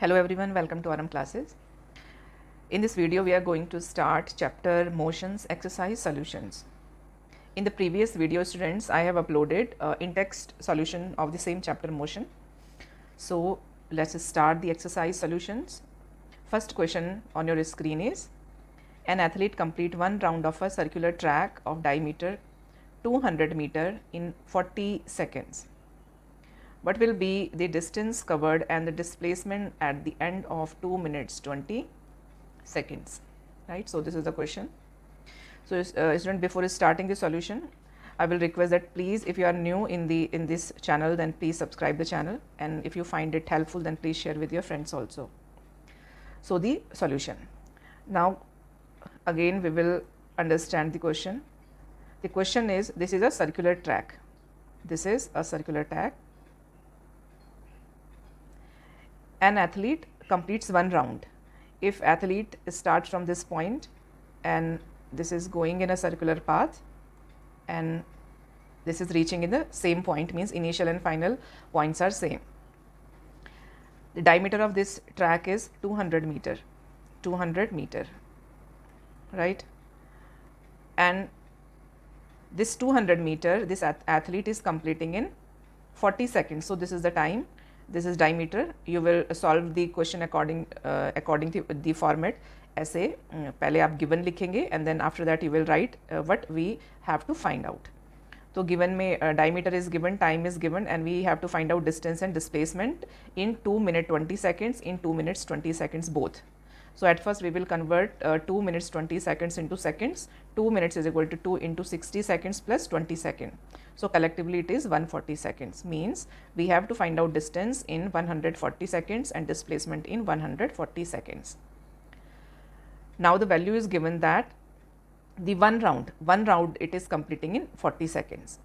Hello everyone, welcome to Aram classes. In this video, we are going to start chapter motions exercise solutions. In the previous video students, I have uploaded uh, in-text solution of the same chapter motion. So let's start the exercise solutions. First question on your screen is, an athlete complete one round of a circular track of diameter 200 meter in 40 seconds. What will be the distance covered and the displacement at the end of 2 minutes 20 seconds right. So, this is the question. So, uh, student before starting the solution I will request that please if you are new in the in this channel then please subscribe the channel and if you find it helpful then please share with your friends also. So, the solution. Now, again we will understand the question. The question is this is a circular track. This is a circular track an athlete completes one round. If athlete starts from this point and this is going in a circular path and this is reaching in the same point means initial and final points are same. The diameter of this track is 200 meter, 200 meter, right? And this 200 meter, this ath athlete is completing in 40 seconds. So, this is the time this is diameter you will solve the question according uh, according to the format ऐसे mm, पहले आप given लिखेंगे and then after that you will write uh, what we have to find out So, given me uh, diameter is given time is given and we have to find out distance and displacement in 2 minute 20 seconds in 2 minutes 20 seconds both so at first we will convert uh, 2 minutes 20 seconds into seconds. 2 minutes is equal to 2 into 60 seconds plus 20 second. So collectively it is 140 seconds means we have to find out distance in 140 seconds and displacement in 140 seconds. Now the value is given that the one round, one round it is completing in 40 seconds.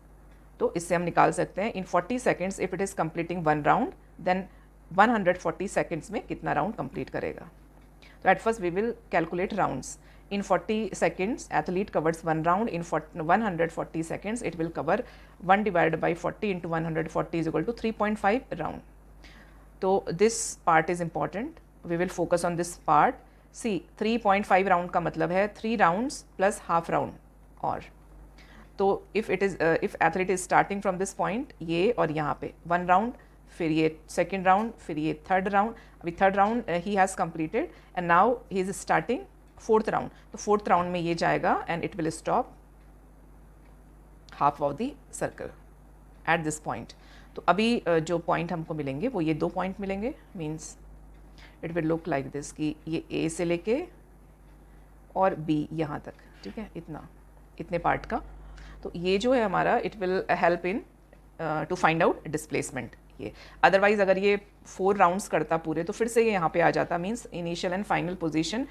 So इससे हम निकाल सकते हैं in 40 seconds if it is completing one round then 140 seconds में कितना round complete करेगा So, at first we will calculate rounds. In 40 seconds, athlete covers one round. In 40, 140 seconds, it will cover 1 divided by 40 into 140 is equal to 3.5 round. So, this part is important. We will focus on this part. See, 3.5 round का मतलब है 3 rounds plus half round और तो if it is uh, if athlete is starting from this point ये और यहाँ पे one round फिर ये सेकेंड राउंड फिर ये थर्ड राउंड अभी third round he has completed and now he is starting fourth round तो फोर्थ राउंड में ये जाएगा and it will stop half of the circle at this point तो अभी uh, जो पॉइंट हमको मिलेंगे वो ये दो पॉइंट मिलेंगे means it will look like this कि ये ए से लेके और बी यहाँ तक ठीक है इतना इतने पार्ट का तो ये जो है हमारा it will help in to find out displacement ये अदरवाइज़ अगर ये फोर राउंड्स करता पूरे तो फिर से ये यहाँ पे आ जाता means initial and final position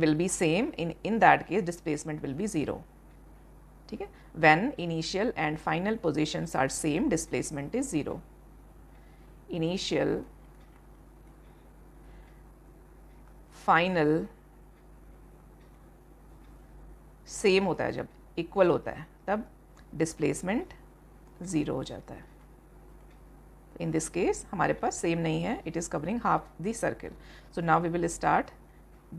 will be same in in that case displacement will be zero ठीक है when initial and final positions are same displacement is zero initial final same होता है जब इक्वल होता है तब डिस्प्लेसमेंट ज़ीरो हो जाता है इन दिस केस हमारे पास सेम नहीं है it is covering half the circle so now we will start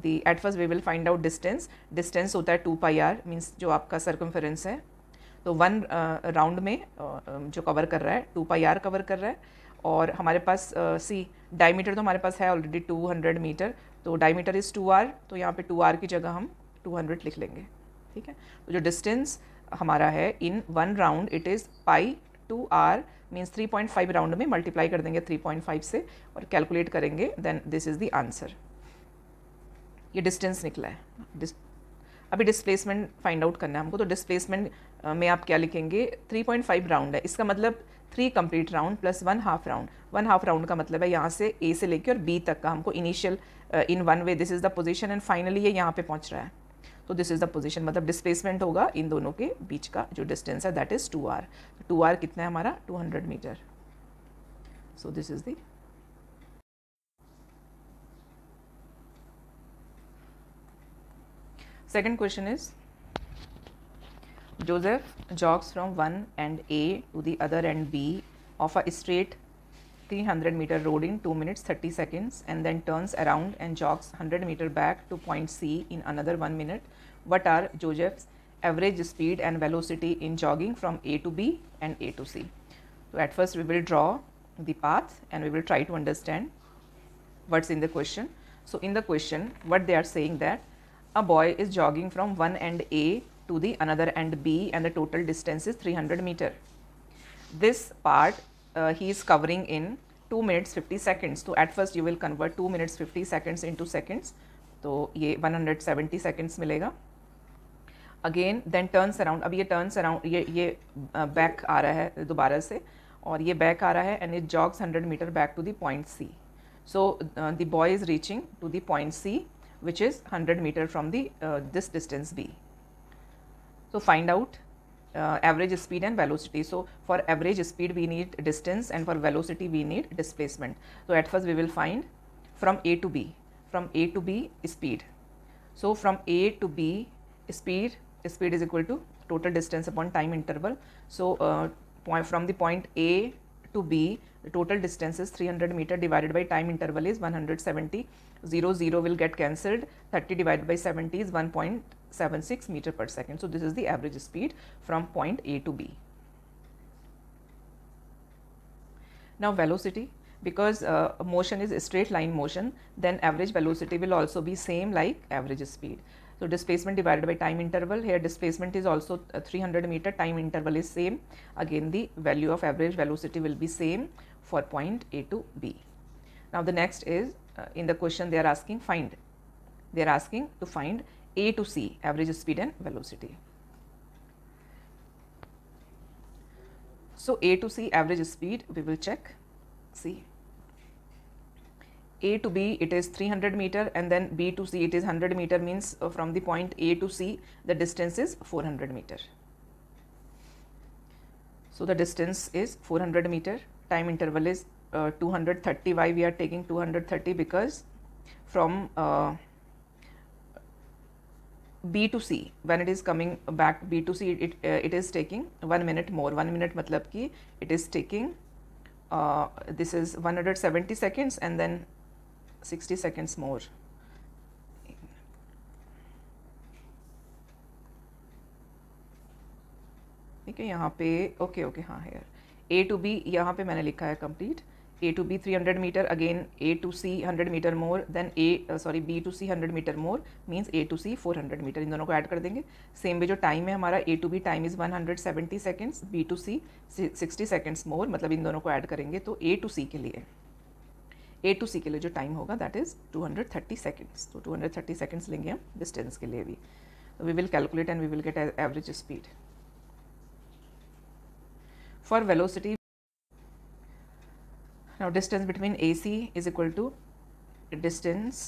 the at first we will find out distance distance होता है टू पाई आर मीन्स जो आपका सर्कम्फ्रेंस है तो वन राउंड uh, में uh, um, जो कवर कर रहा है टू पाई आर कवर कर रहा है और हमारे पास सी uh, डायमीटर तो हमारे पास है ऑलरेडी टू हंड्रेड मीटर तो डायमीटर इज़ टू आर तो यहाँ पे टू आर की जगह हम टू हंड्रेड लिख लेंगे ठीक है तो जो डिस्टेंस हमारा है in one round it is pi two r means 3.5 round में मल्टीप्लाई कर देंगे 3.5 से और कैलकुलेट करेंगे then this is the answer ये डिस्टेंस निकला है डिस अभी डिस्प्लेसमेंट फाइंड आउट करना है हमको तो डिस्प्लेसमेंट में आप क्या लिखेंगे 3.5 राउंड है इसका मतलब three complete round plus one half round one half round का मतलब है यहाँ से ए से लेके और बी तक का हमको initial in one way this is the position and finally ये यहाँ पे पहुँच रहा है तो दिस इज द पोजिशन मतलब डिस्प्लेसमेंट होगा इन दोनों के बीच का जो डिस्टेंस है that is two r two r कितना है हमारा two hundred metre so this is the question is Joseph jogs from one end A to the other end B of a straight 300 metre road in two minutes 30 seconds and then turns around and jogs 100 metre back to point C in another one minute what are Joseph's average speed and velocity in jogging from A to B and A to C. So, at first we will draw the path and we will try to understand what's in the question. So, in the question what they are saying that a boy is jogging from one end A to the another end B and the total distance is 300 meter. This part uh, he is covering in 2 minutes 50 seconds. So, at first you will convert 2 minutes 50 seconds into seconds. So ye 170 seconds milega. Again, then turns around. अब ये turns around ये ये back uh, आ रहा है दोबारा से और ये बैक आ रहा है and it jogs hundred metre so uh, the boy is reaching to the point C which is 100 meters from the uh, this distance B. So find out uh, average speed and velocity. So for average speed we need distance and for velocity we need displacement. So at first we will find from A to B, from A to B speed. So from A to B speed speed is equal to total distance upon time interval. So, uh, point from the point A to B the total distance is 300 meter divided by time interval is 170 0 0 will get cancelled 30 divided by 70 is 1.76 meter per second. So, this is the average speed from point A to B. Now, velocity because uh, motion is straight line motion then average velocity will also be same like average speed. So, displacement divided by time interval here displacement is also 300 meter time interval is same again the value of average velocity will be same for point A to B. Now, the next is uh, in the question they are asking find they are asking to find A to C average speed and velocity. So, A to C average speed we will check C. A to B it is 300 meter and then B to C it is 100 meter means uh, from the point A to C the distance is 400 meter. So, the distance is 400 meter time interval is uh, 230 why we are taking 230 because from uh, B to C when it is coming back B to C it, uh, it is taking 1 minute more 1 minute matlab ki it is taking uh, this is 170 seconds and then 60 seconds more. ठीक है यहाँ पे okay okay हाँ here A to B यहाँ पे मैंने लिखा है complete A to B 300 metre again A to C 100 metre more than A sorry B to C 100 metre more means A to C 400 metre इन दोनों को ऐड कर देंगे सेम वे जो टाइम है हमारा A to B time is 170 seconds B to C sixty seconds more मतलब इन दोनों को ऐड करेंगे तो ए टू सी के लिए A to के लिए जो टाइम होगा दैट 230 seconds. So 230 seconds लेंगे distance डिस्टेंस के लिए भी we will calculate and we will get average speed for velocity now distance between AC is equal to distance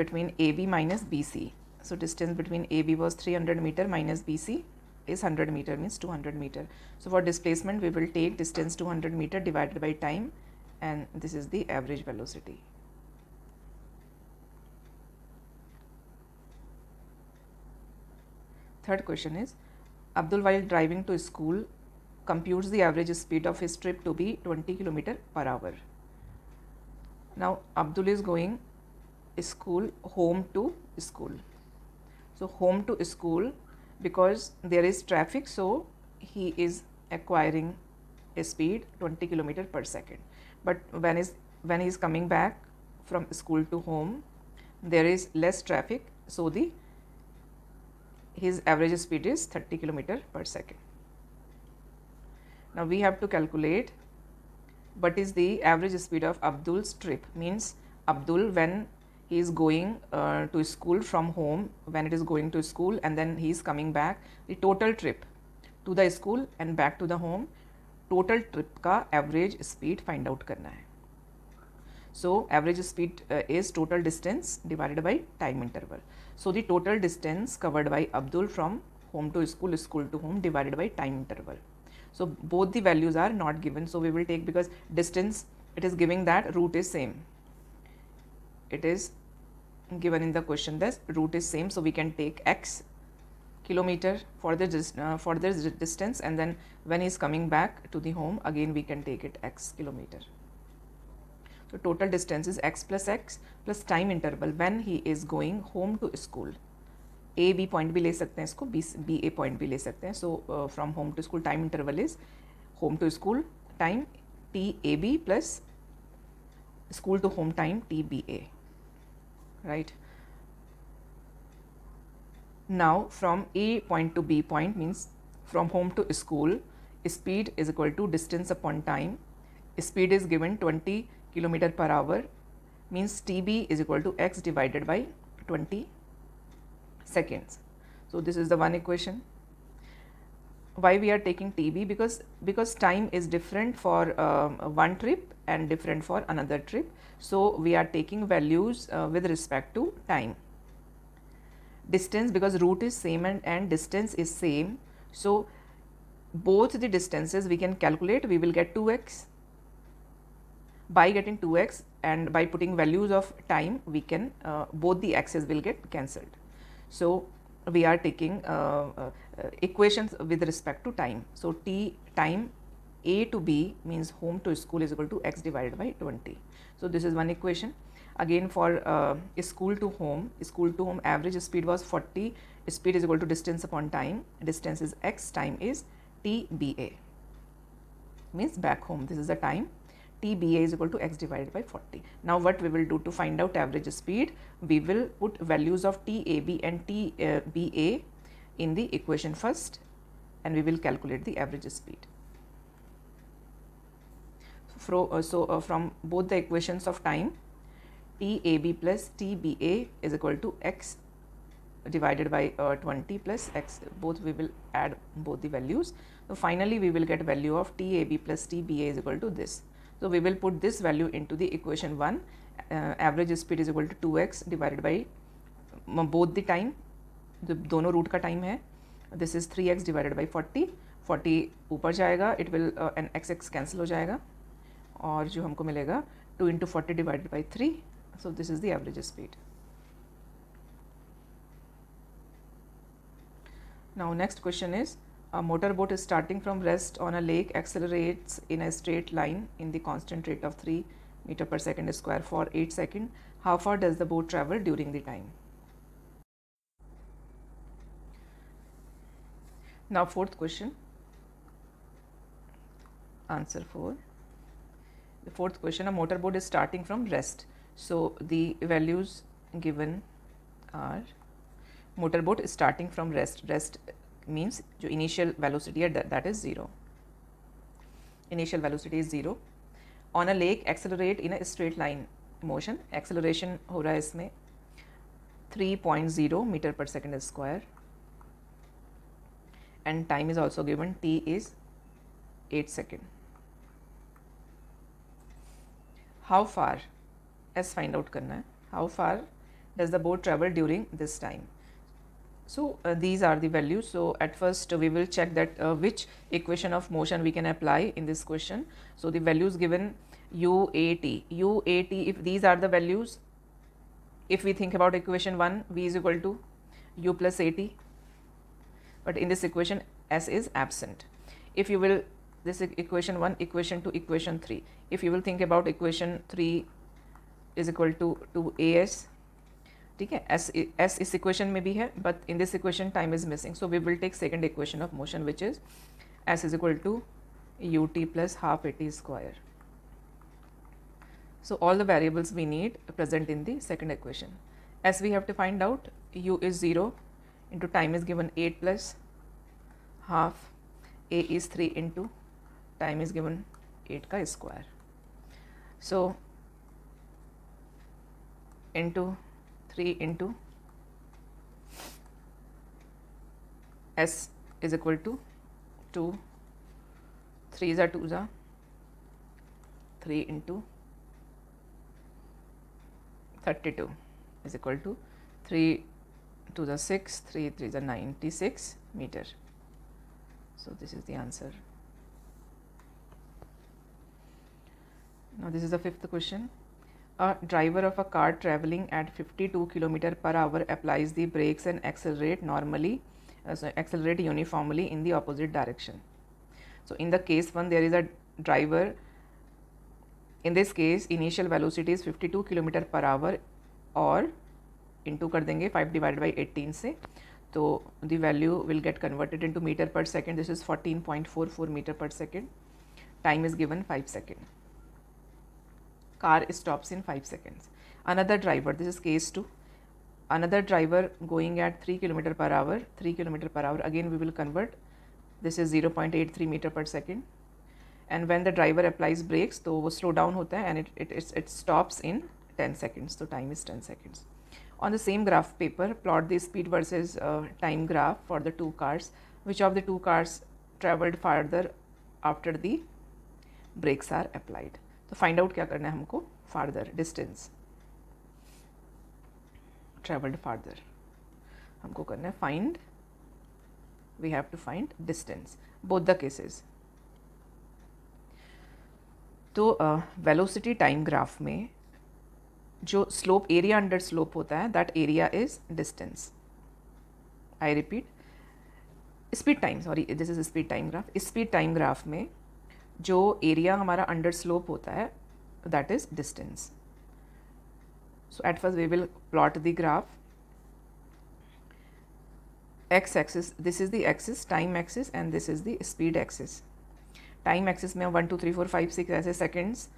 between AB minus BC so distance between AB was 300 meter minus BC is 100 meter means 200 meter so for displacement we will take distance 200 meter divided by time and this is the average velocity. Third question is Abdul while driving to school computes the average speed of his trip to be 20 km per hour. Now Abdul is going school home to school. So home to school because there is traffic so he is acquiring a speed 20 km per second but when is when he is coming back from school to home there is less traffic so the his average speed is 30 kilometer per second now we have to calculate what is the average speed of abdul's trip means abdul when he is going uh, to school from home when it is going to school and then he is coming back the total trip to the school and back to the home total trip का average speed find out करना है so average speed is total distance divided by time interval so the total distance covered by Abdul from home to school school to home divided by time interval so both the values are not given so we will take because distance it is giving that route is same it is given in the question this route is same so we can take x kilometer for the uh, for this distance and then when he is coming back to the home again we can take it x kilometer. So, total distance is x plus x plus time interval when he is going home to school. A B point point भी ले सकते हैं इसको B B ए point भी ले सकते हैं so from home to school time interval is school to school time t A now from A point to B point means from home to school, speed is equal to distance upon time. Speed is given 20 kilometer per hour means TB is equal to x divided by 20 seconds. So this is the one equation. Why we are taking TB because because time is different for um, one trip and different for another trip. So we are taking values uh, with respect to time distance because root is same and, and distance is same. So, both the distances we can calculate we will get 2x by getting 2x and by putting values of time we can uh, both the x's will get cancelled. So, we are taking uh, uh, equations with respect to time. So, t time a to b means home to school is equal to x divided by 20. So, this is one equation again for uh, school to home school to home average speed was 40 speed is equal to distance upon time distance is x time is tba means back home this is the time tba is equal to x divided by 40 now what we will do to find out average speed we will put values of tab and tba in the equation first and we will calculate the average speed so, uh, so uh, from both the equations of time t A B plus t B A is equal to x divided by twenty plus x both we will add both the values so finally we will get value of t A B plus t B A is equal to this so we will put this value into the equation one average speed is equal to two x divided by both the time दोनों root का time है this is three x divided by forty forty ऊपर जाएगा it will an x x cancel हो जाएगा और जो हमको मिलेगा two into forty divided by three So, this is the average speed. Now, next question is a motorboat is starting from rest on a lake accelerates in a straight line in the constant rate of 3 meter per second square for 8 second. How far does the boat travel during the time? Now, fourth question, answer 4. The fourth question, a motorboat is starting from rest so, the values given are motorboat starting from rest, rest means जो initial velocity है that is 0, initial velocity is 0. On a lake accelerate in a straight line motion, acceleration हो रहा है 3.0 meter per second square and time is also given t is 8 second. How far Let's find out. करना है how far does the boat travel during this so uh, these are the values so at first we will check that uh, which equation of motion we can apply in this question so the values given u a t u a t if these are the values if we think about equation 1 v is equal to u plus a t but in this equation s is absent if you will this equation 1 equation 2 equation 3 if you will think about equation 3 is equal to two a s ठीक है s s इस equation में भी है but in this equation time is missing so we will take second equation of motion which is s is equal to u t plus half a t square so all the variables we need present in the second equation as we have to find out u is 0 into time is given 8 plus half a is 3 into time is given 8 ka square so into 3 into S is equal to 2, 3 is a 2 is a 3 into 32 is equal to 3 to the 6, 3, 3 is a 96 meter. So, this is the answer. Now, this is the fifth question a driver of a car traveling at 52 km per hour applies the brakes and accelerate normally uh, so accelerate uniformly in the opposite direction. So, in the case 1 there is a driver in this case initial velocity is 52 km per hour or into कर देंगे 5 divided by 18 से So the value will get converted into meter per second. This is 14.44 meter per second. Time is given 5 car stops in 5 seconds. Another driver, this is case 2, another driver going at 3 km per hour, 3 km per hour, again we will convert, this is 0.83 meter per second. And when the driver applies brakes, so slow down होता है and it, it, it, it stops in 10 seconds, so time is 10 seconds. On the same graph paper, plot the speed versus uh, time graph for the two cars, which of the two cars traveled farther after the brakes are applied. तो find out क्या करना है हमको farther distance travelled farther हमको करना है find we have to find distance both the cases तो velocity time graph में जो स्लोप एरिया अंडर स्लोप होता है that area is distance I repeat speed time sorry this is speed time graph speed time graph में जो area हमारा under slope होता है that is distance so at first we will plot the graph x axis this is the axis time axis and this is the speed axis time axis में one two three four five six ऐसे seconds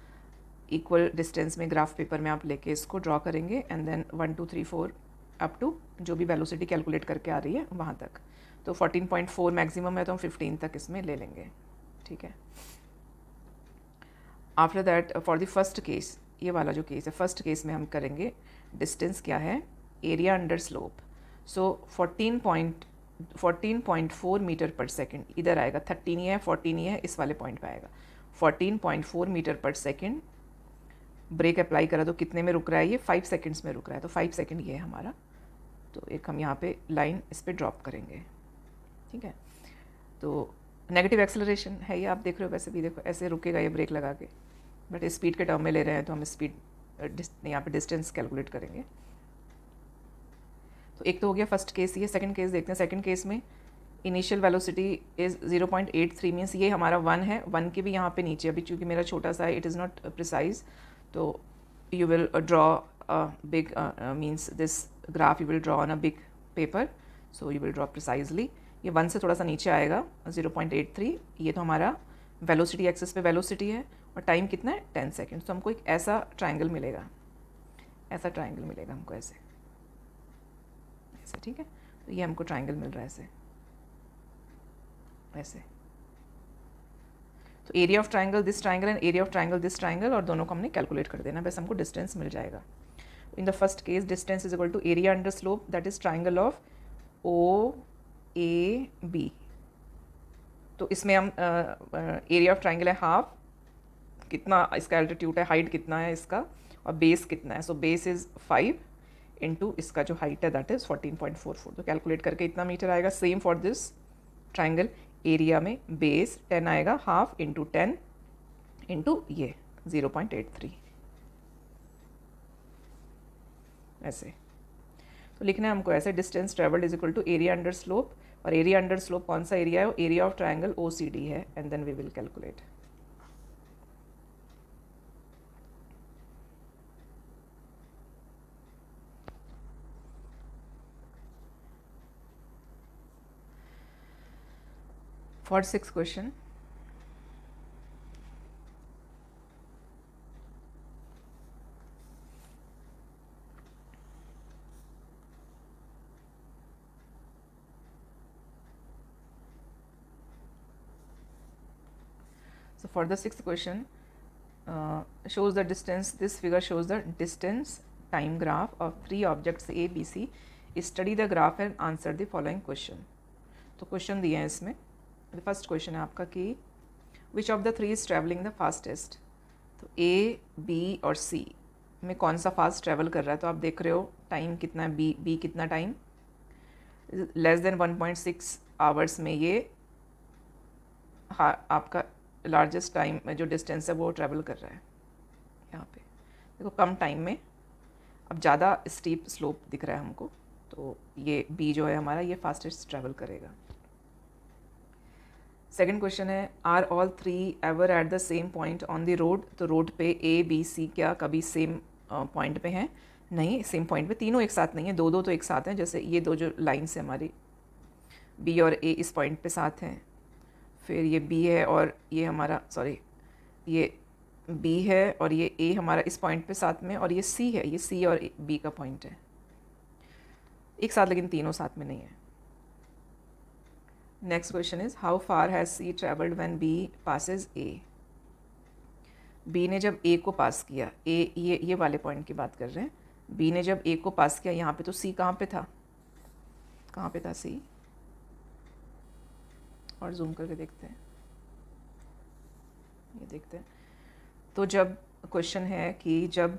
equal distance में graph paper में आप लेके इसको draw करेंगे and then one two three four up to जो भी वेलोसिटी कैलकुलेट करके आ रही है वहाँ तक तो फोर्टीन पॉइंट फोर मैक्सिमम है तो हम फिफ्टीन तक इसमें ले लेंगे ठीक है after that for the first case ये वाला जो केस है फर्स्ट केस में हम करेंगे डिस्टेंस क्या है area under slope so fourteen point fourteen point four metre per second इधर आएगा थर्टीन ही है फोर्टीन ही है इस वाले पॉइंट पर आएगा fourteen point four metre per second brake apply करा तो कितने में रुक रहा है ये फाइव सेकेंड्स में रुक रहा है तो फाइव सेकेंड ये है हमारा तो एक हम यहाँ पे लाइन इस पर ड्रॉप करेंगे ठीक है तो नेगेटिव एक्सेलरेशन है ये आप देख रहे हो वैसे भी देखो ऐसे रुकेगा ये ब्रेक लगा के बट स्पीड के टर्म में ले रहे हैं तो हम स्पीड यहाँ पे डिस्टेंस कैलकुलेट करेंगे तो एक तो हो गया फर्स्ट केस ये सेकंड केस देखते हैं सेकंड केस में initial velocity is 0.83 point eight three means ये हमारा वन है वन के भी यहाँ पे नीचे अभी चूँकि मेरा छोटा सा है इट इज़ नॉट प्रिसाइज तो you will draw big means this graph you will draw on a big paper so you will draw precisely ये वन से थोड़ा सा नीचे आएगा 0.83 ये तो हमारा वेलोसिटी एक्सेस पे वेलोसिटी है और टाइम कितना है टेन सेकेंड तो हमको एक ऐसा ट्राइंगल मिलेगा ऐसा ट्राइंगल मिलेगा हमको ऐसे ऐसे ठीक है तो ये हमको ट्राइंगल मिल रहा है ऐसे ऐसे तो area of triangle this triangle and area of triangle this triangle और दोनों को हमने कैलकुलेट कर देना बस हमको डिस्टेंस मिल जाएगा in the first case distance is equal to area under slope that is triangle of O A B तो इसमें हम एरिया ऑफ ट्राइंगल है हाफ कितना इसका एल्टीट्यूड है हाइट कितना है इसका और बेस कितना है so base is five into इसका जो हाइट है that is fourteen point four four तो कैलकुलेट करके इतना मीटर आएगा same for this triangle area में बेस टेन आएगा हाफ इंटू टेन इंटू ये ज़ीरो पॉइंट एट थ्री ऐसे तो लिखना है हमको ऐसे distance travelled is equal to area under slope और एरिया अंडर स्लोप कौन सा एरिया है वो एरिया ऑफ ट्राइंगल ओ है and then we will calculate 46th question So for the sixth question uh, shows the distance, this figure shows the distance time graph of three objects A, B, C. Study the graph and answer the following question. तो question दिया है इसमें first question है आपका कि which of the three is travelling the fastest तो A B और सी में कौन सा फास्ट ट्रैवल कर रहा है तो आप देख रहे हो टाइम कितना है बी बी कितना टाइम लेस देन 1.6 आवर्स में ये हाँ आपका लार्जेस्ट टाइम में जो डिस्टेंस है वो ट्रैवल कर रहा है यहाँ पे देखो कम टाइम में अब ज़्यादा स्टीप स्लोप दिख रहा है हमको तो ये बी जो है हमारा ये फास्टेस्ट ट्रैवल करेगा सेकेंड क्वेश्चन है are all three ever at the same point on the road तो रोड पे ए बी सी क्या कभी सेम पॉइंट पे हैं नहीं सेम पॉइंट पे तीनों एक साथ नहीं है दो दो तो एक साथ हैं जैसे ये दो जो लाइन्स है हमारी बी और ए इस पॉइंट पे साथ हैं फिर ये बी है और ये हमारा सॉरी ये बी है और ये ए हमारा इस पॉइंट पे साथ में और ये सी है ये सी और बी का पॉइंट है एक साथ लेकिन तीनों साथ में नहीं है next question is how far has C travelled when B passes A B ने जब ए को पास किया ए ये ये वाले पॉइंट की बात कर रहे हैं बी ने जब ए को पास किया यहाँ पे तो सी कहाँ पे था कहाँ पे था सी और जूम करके देखते हैं ये देखते हैं तो जब क्वेश्चन है कि जब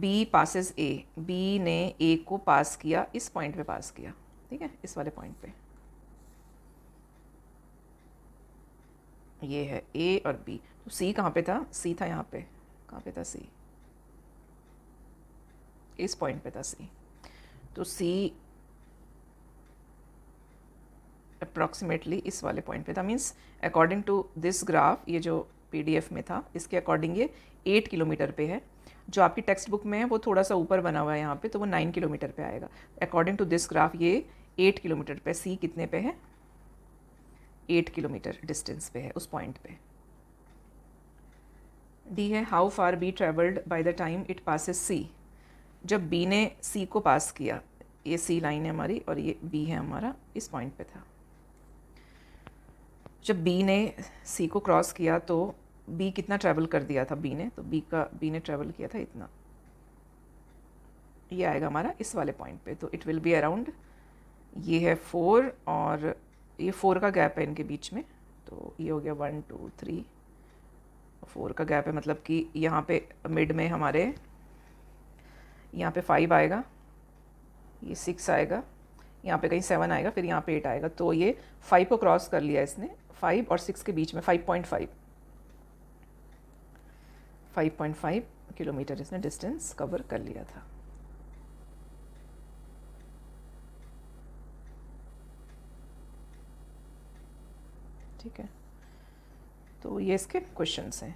बी पासिस ए बी ने ए को पास किया इस पॉइंट पे पास किया ठीक है इस वाले पॉइंट पे ये है ए और बी तो सी कहाँ पे था सी था यहाँ पे कहाँ पे था सी इस पॉइंट पे था सी तो सी अप्रॉक्सीमेटली इस वाले पॉइंट पे था means according to this graph ये जो पीडीएफ में था इसके अकॉर्डिंग ये एट किलोमीटर पे है जो आपकी टेक्स्ट बुक में है वो थोड़ा सा ऊपर बना हुआ है यहाँ पे तो वो नाइन किलोमीटर पे आएगा अकॉर्डिंग टू दिस ग्राफ ये एट किलोमीटर पे सी कितने पे है एट किलोमीटर डिस्टेंस पे है उस पॉइंट पे डी है how far B travelled by the time it passes C जब बी ने सी को पास किया ये सी लाइन है हमारी और ये बी है हमारा इस पॉइंट पे था जब बी ने सी को क्रॉस किया तो बी कितना ट्रैवल कर दिया था बी ने तो बी का बी ने ट्रैवल किया था इतना ये आएगा हमारा इस वाले पॉइंट पे तो इट विल बी अराउंड ये है फोर और ये फोर का गैप है इनके बीच में तो ये हो गया वन टू थ्री फोर का गैप है मतलब कि यहाँ पे मिड में हमारे यहाँ पे फाइव आएगा ये सिक्स आएगा यहाँ पे कहीं सेवन आएगा फिर यहाँ पे एट आएगा तो ये फाइव को क्रॉस कर लिया इसने फाइव और सिक्स के बीच में five point five five point five kilometre इसने डिस्टेंस कवर कर लिया था ठीक है तो ये इसके क्वेश्चन हैं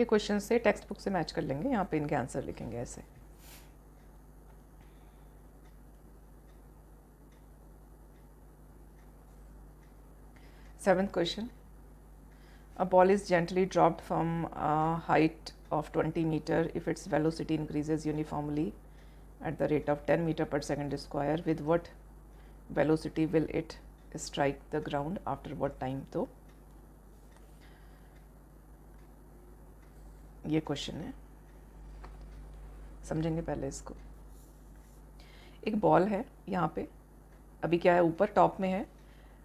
ये क्वेश्चन से टेक्स्ट बुक से मैच कर लेंगे यहाँ पे इनके आंसर लिखेंगे ऐसे Seventh question. A ball is gently dropped from a height of 20 meter if its velocity increases uniformly at the rate of 10 meter per second square with what velocity will it strike the ground after what time तो ये question है समझेंगे पहले इसको एक ball है यहाँ पे अभी क्या है ऊपर टॉप में है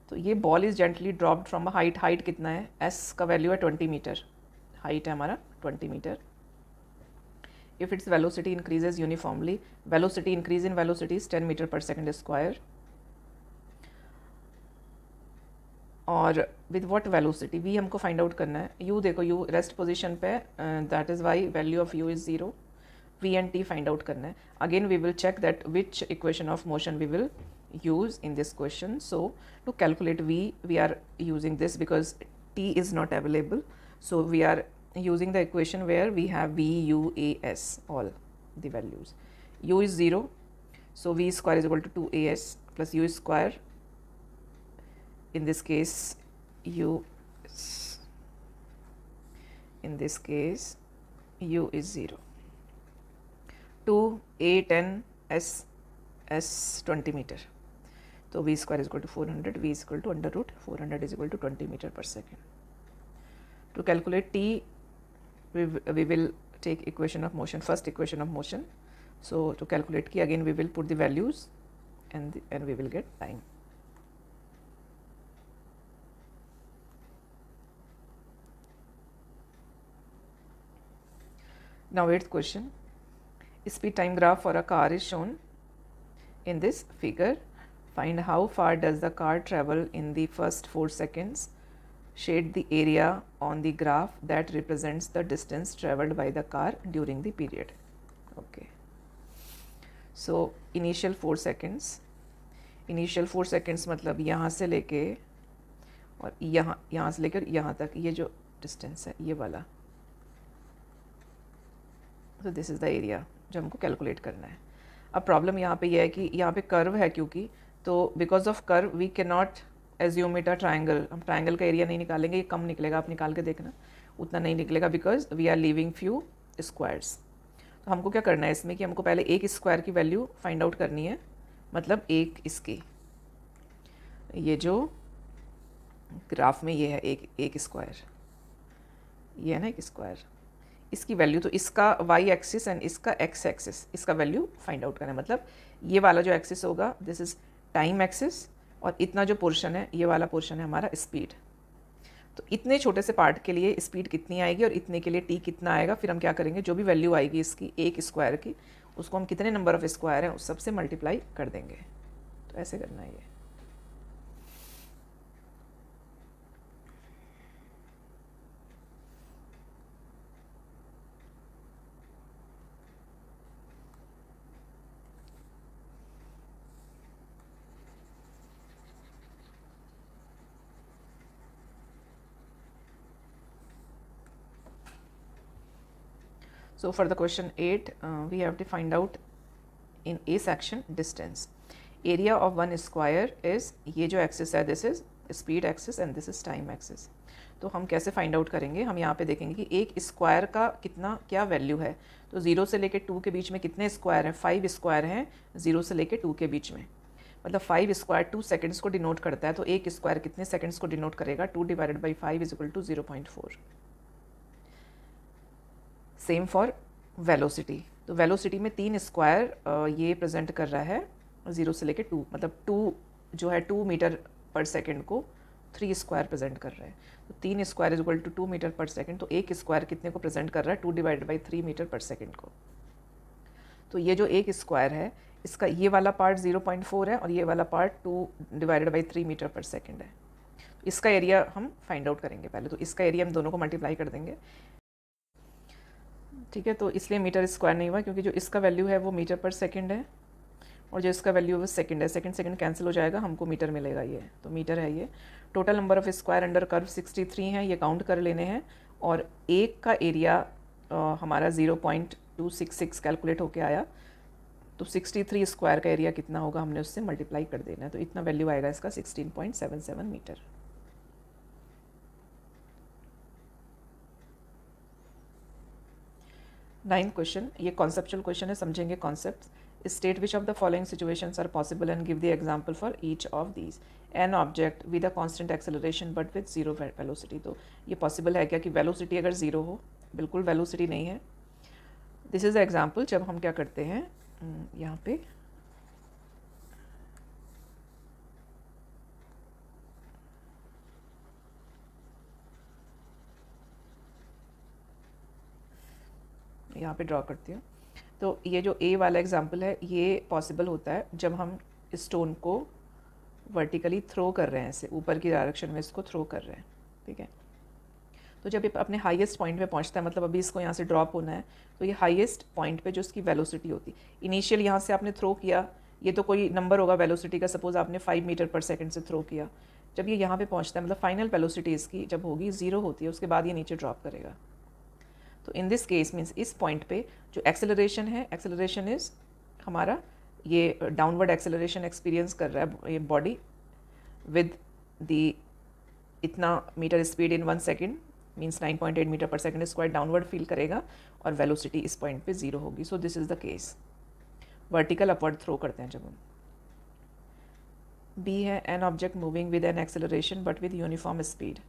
तो ये ball is gently drop from height height कितना है एस का वैल्यू है ट्वेंटी मीटर हाइट है हमारा twenty metre if it's velocity increases uniformly velocity increase in velocity is ten metre per second square और विद वॉट वेलोसिटी वी हमको find out करना है यू देखो यू रेस्ट पोजिशन पे that is why value of u is zero v and t find out करना है again we will check that which equation of motion we will use in this question. So to calculate V, we are using this because T is not available. So we are using the equation where we have V, U, A, S, all the values. U is 0. So V square is equal to 2AS plus U square. In this case, U in this case, U is 0. 2, a 10 s S, S 20 meter. So, v square is equal to 400, v is equal to under root 400 is equal to 20 meter per second. To calculate t, we, we will take equation of motion, first equation of motion. So, to calculate t again we will put the values and, the, and we will get time. Now, eighth question speed time graph for a car is shown in this figure Find how far does the car travel in the first 4 seconds. Shade the area on the graph that represents the distance traveled by the car during the period. Okay. So, initial 4 seconds. Initial 4 seconds matlab yahan se leke aur yahan yahan se lekar yahan tak ye jo distance hai ye wala so this is the area jo humko calculate karna hai अब problem यहाँ पे यह है कि यहाँ पे curve है क्योंकि तो because of curve we can not assume it a triangle हम ट्राइंगल का एरिया नहीं निकालेंगे ये कम निकलेगा आप निकाल के देखना उतना नहीं निकलेगा because we are living few squares तो हमको क्या करना है इसमें कि हमको पहले एक स्क्वायर की वैल्यू फाइंड आउट करनी है मतलब एक इसकी ये जो ग्राफ में ये है एक एक स्क्वायर ये है ना एक स्क्वायर इसकी वैल्यू तो इसका वाई एक्सिस एंड इसका एक्स एक्सिस इसका वैल्यू फाइंड आउट करना है मतलब ये वाला जो एक्सिस होगा दिस इज़ टाइम एक्सिस और इतना जो पोर्शन है ये वाला पोर्शन है हमारा स्पीड तो इतने छोटे से पार्ट के लिए स्पीड कितनी आएगी और इतने के लिए टी कितना आएगा फिर हम क्या करेंगे जो भी वैल्यू आएगी इसकी एक स्क्वायर की उसको हम कितने नंबर ऑफ स्क्वायर हैं उस सबसे मल्टीप्लाई कर देंगे तो ऐसे करना है ये So for the question 8, uh, we have to find out in A section distance. Area of one square is ये जो axis है this is speed axis and this is time axis. तो हम कैसे फाइंड आउट करेंगे हम यहाँ पे देखेंगे कि एक स्क्वायर का कितना क्या वैल्यू है तो ज़ीरो से लेके टू के बीच में कितने स्क्वायर हैं फाइव स्क्वायर हैं ज़ीरो से लेके टू के बीच में मतलब फाइव स्क्वायर टू सेकेंड्स को डिनोट करता है तो एक स्क्वायर कितने सेकेंड्स को डिनोट करेगा two divided by five is equal to zero point four same for velocity तो वेलोसिटी में तीन स्क्वायर ये प्रेजेंट कर रहा है ज़ीरो से लेके टू मतलब टू जो है टू मीटर पर सेकेंड को थ्री स्क्वायर प्रेजेंट कर रहा है तो तीन square is equal to two metre per second तो एक स्क्वायर कितने को प्रेजेंट कर रहा है two divide by three metre per second को तो ये जो एक स्क्वायर है इसका ये वाला पार्ट ज़ीरो पॉइंट फोर है और ये वाला part two divided by three metre per second है इसका एरिया हम फाइंड आउट करेंगे पहले तो इसका एरिया हम दोनों को मल्टीप्लाई कर देंगे ठीक है तो इसलिए मीटर स्क्वायर नहीं हुआ क्योंकि जो इसका वैल्यू है वो मीटर पर सेकेंड है और जो इसका वैल्यू है वो सेकेंड है सेकेंड सेकेंड कैंसिल हो जाएगा हमको मीटर मिलेगा ये तो मीटर है ये total number of square under curve 63 हैं ये काउंट कर लेने हैं और एक का एरिया टू हमारा सिक्स कैलकुलेट होके आया तो थ्री स्क्वायर का एरिया कितना होगा हमने उससे मल्टीप्लाई कर देना है तो इतना वैल्यू आएगा इसका सेवन मीटर नाइन्थ क्वेश्चन ये कॉन्सेप्चुअल क्वेश्चन है समझेंगे concept state which of the following situation are possible and give the example for each of these an object with a constant acceleration but with zero velocity तो ये possible है क्या कि velocity अगर zero हो बिल्कुल वेलोसिटी नहीं है दिस इज़ एग्जाम्पल जब हम क्या करते हैं यहाँ पे यहाँ पे ड्रॉ करती हूँ तो ये जो ए वाला एग्जाम्पल है ये पॉसिबल होता है जब हम स्टोन को वर्टिकली थ्रो कर रहे हैं इसे ऊपर की डायरेक्शन में इसको थ्रो कर रहे हैं ठीक है तो जब ये अपने हाईएस्ट पॉइंट पे पहुंचता है मतलब अभी इसको यहाँ से ड्रॉप होना है तो ये हाईएस्ट पॉइंट पे जो इसकी वेलोसिटी होती है इनिशियल यहाँ से आपने थ्रो किया ये तो कोई नंबर होगा वेलोसिटी का सपोज़ आपने फाइव मीटर पर सेकेंड से थ्रो किया जब ये यहाँ पे पहुँचता है मतलब फाइनल वेलोसिटी इसकी जब होगी ज़ीरो होती है उसके बाद ये नीचे ड्रॉप करेगा तो इन दिस केस मीन्स इस पॉइंट पे जो एक्सेलरेशन है एक्सेलरेशन इज हमारा ये डाउनवर्ड एक्सेलरेशन एक्सपीरियंस कर रहा है ये बॉडी विद द इतना metre speed in one second means 9.8 metre per second square downward feel करेगा और वेलोसिटी इस पॉइंट पे ज़ीरो होगी so this is the case vertical upward throw करते हैं जब हम बी है an object moving with an acceleration but with uniform speed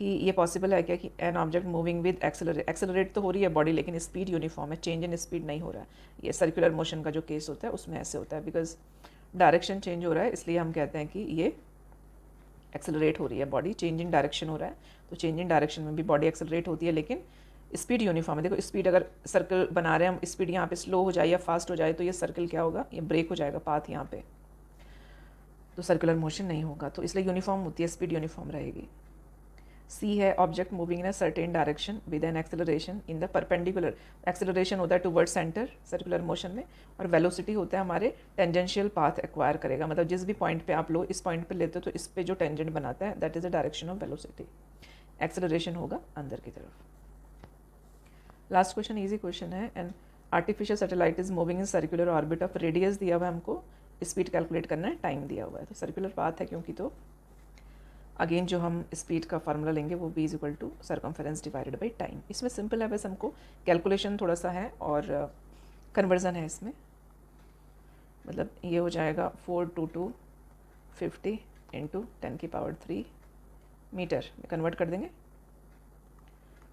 कि ये पॉसिबल है क्या कि an object moving with accelerate accelerate तो हो रही है बॉडी लेकिन स्पीड यूनिफॉर्म है चेंज इन स्पीड नहीं हो रहा है ये सर्कुलर मोशन का जो केस होता है उसमें ऐसे होता है बिकॉज डायरेक्शन चेंज हो रहा है इसलिए हम कहते हैं कि ये एक्सेलरेट हो रही है बॉडी चेंज इन डायरेक्शन हो रहा है तो चेंज इन डायरेक्शन में भी बॉडी एक्सेलरेट होती है लेकिन स्पीड यूनिफॉर्म है देखो स्पीड अगर सर्कल बना रहे हैं हम स्पीड यहाँ पे स्लो हो जाए या फास्ट हो जाए तो ये सर्कल क्या होगा ये ब्रेक हो जाएगा पाथ यहाँ पे तो सर्कुलर मोशन नहीं होगा तो इसलिए यूनिफॉर्म होती है स्पीड यूनिफॉर्म रहेगी सी है object moving in a certain direction with an acceleration in the perpendicular acceleration होता है टूवर्ड सेंटर सर्कुलर मोशन में और वेलोसिटी होता है हमारे टेंजेंशियल पाथ एक्वायर करेगा मतलब जिस भी पॉइंट पे आप लो इस पॉइंट पे लेते हो तो इस पे जो टेंजेंट बनाता है that is the direction of velocity acceleration होगा अंदर की तरफ लास्ट क्वेश्चन ईजी क्वेश्चन है and artificial satellite is moving in circular orbit of radius दिया हुआ है हमको स्पीड कैलकुलेट करना है टाइम दिया हुआ है तो सर्कुलर पाथ है क्योंकि तो अगेन जो हम स्पीड का फार्मूला लेंगे वो v is equal to circumference divided by time इसमें सिंपल है बस हमको कैलकुलेशन थोड़ा सा है और कन्वर्जन uh, है इसमें मतलब ये हो जाएगा four two two fifty into ten की पावर थ्री मीटर कन्वर्ट कर देंगे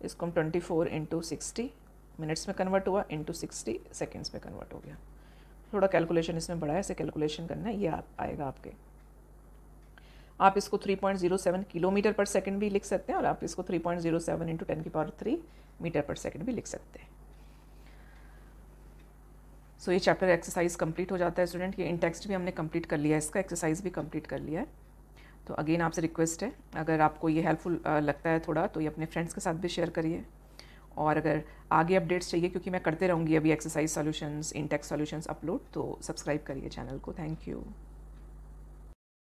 इसको हम twenty four into sixty minutes में कन्वर्ट हुआ इंटू सिक्सटी सेकेंड्स में कन्वर्ट हो गया थोड़ा कैलकुलेशन इसमें बढ़ा है ऐसे कैलकुलेशन करना है ये आप आएगा आपके आप इसको 3.07 किलोमीटर पर सेकंड भी लिख सकते हैं और आप इसको 3.07 point zero seven into ten की power three metre per second भी लिख सकते हैं सो so, ये चैप्टर एक्सरसाइज कंप्लीट हो जाता है स्टूडेंट ये इन टेक्स्ट भी हमने कंप्लीट कर लिया है इसका एक्सरसाइज भी कंप्लीट कर लिया है तो अगेन आपसे रिक्वेस्ट है अगर आपको ये हेल्पफुल लगता है थोड़ा तो ये अपने फ्रेंड्स के साथ भी शेयर करिए और अगर आगे अपडेट्स चाहिए क्योंकि मैं करते रहूँगी अभी exercise solutions in text solutions upload तो सब्सक्राइब करिए चैनल को थैंक यू